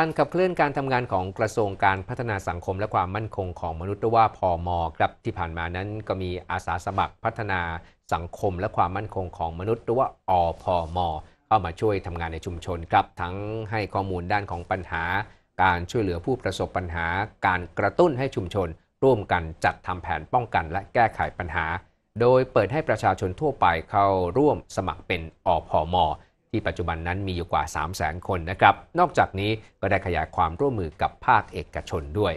การขับเคลื่อนการทำงานของกระทรวงการพัฒนาสังคม และความมั่นคงของมนุษย์หรือว่าพอมครับที่ผ่านมานั้นก็มีอาสาสมัครพัฒนาสังคมและความมั่นคงของมนุษย์หรือว่าอพอมเข้ามาช่วยทำงานในชุมชนครับทั้งให้ข้อมูลด้านของปัญหา การช่วยเหลือผู้ประสบปัญหา การกระตุ้นให้ชุมชน ร่วมกันจัดทำแผนป้องกัน และแก้ไขปัญหา โดยเปิดให้ประชาชนทั่วไปเข้าร่วมสมัครเป็นอพอมที่ปัจจุบันนั้นมีอยู่กว่า 3 0 0แสนคนนะครับ นอกจากนี้ก็ได้ขยายความร่วมมือกับภาคเอกชนด้วย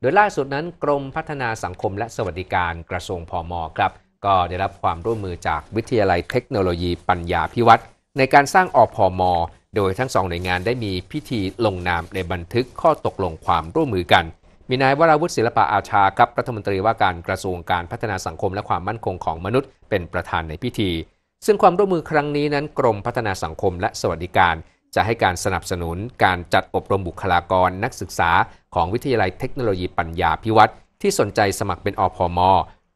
โดยล่าสุดนั้นกรมพัฒนาสังคมและสวัสดิการกระทรวงพอมครับ ก็ได้รับความร่วมมือจากวิทยาลัยเทคโนโลยีปัญญาพิวัตรในการสร้างอพอมโดยทั้งสองหน่วยงานได้มีพิธีลงนาม ในบันทึกข้อตกลงความร่วมมือกัน มีนายวราวุฒิศิลปะอาชาครับรัฐมนตรีว่าการกระทรวงการพัฒนาสังคมและความมั่นคงของมนุษย์ เป็นประธานในพิธีซึ่งความร่วมมือครั้งนี้นั้นกรมพัฒนาสังคมและสวัสดิการ จะให้การสนับสนุน การจัดอบรมบุคลากรนักศึกษา ของวิทยาลัยเทคโนโลยีปัญญาพิวัตรที่สนใจสมัครเป็นอพม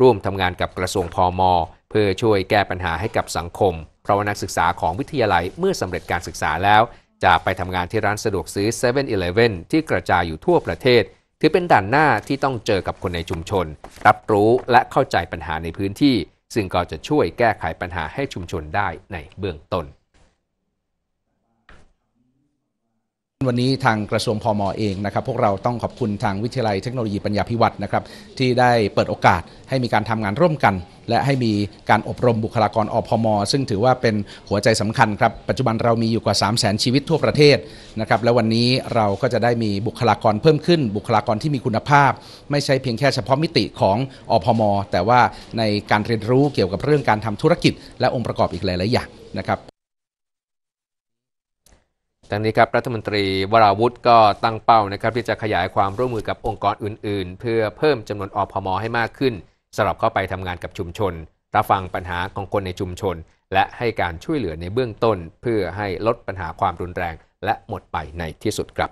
ร่วมทำงานกับกระทรวงพอมเพื่อช่วยแก้ปัญหาให้กับสังคม เพราะนักศึกษาของวิทยาลัยเมื่อสำเร็จการศึกษาแล้ว จะไปทำงานที่ร้านสะดวกซื้อ7 e เ e ่ e อที่กระจายอยู่ทั่วประเทศถือเป็นด่านหน้าที่ต้องเจอกับคนในชุมชน รับรู้และเข้าใจปัญหาในพื้นที่ซึ่งก็จะช่วยแก้ไขปัญหาให้ชุมชนได้ในเบื้องต้นวันนี้ทางกระทรวงพอมอเองนะครับ พวกเราต้องขอบคุณทางวิทยาลัยเทคโนโลยีปัญญาพิวัตรนะครับที่ได้เปิดโอกาสให้มีการทำงานร่วมกัน และให้มีการอบรมบุคลากรอพม ซึ่งถือว่าเป็นหัวใจสำคัญครับ ปัจจุบันเรามีอยู่กว่า 3 0 0 0 0นชีวิตทั่วประเทศนะครับและวันนี้เราก็จะได้มีบุคลากรเพิ่มขึ้น บุคลากรที่มีคุณภาพ ไม่ใช่เพียงแค่เฉพาะมิติของอพมแต่ว่าในการเรียนรู้เกี่ยวกับเรื่องการทำธุรกิจ และองค์ประกอบอีกหลายๆอย่างนะครับทั้งนี้ครับรัฐมนตรีวราวุฒิก็ตั้งเป้านะครับที่จะขยายความร่วมมือกับองค์กรอื่นๆ เพื่อเพิ่มจำนวนอพมให้มากขึ้นสำหรับเข้าไปทำงานกับชุมชนรับฟังปัญหาของคนในชุมชน และให้การช่วยเหลือในเบื้องต้น เพื่อให้ลดปัญหาความรุนแรง และหมดไปในที่สุดครับ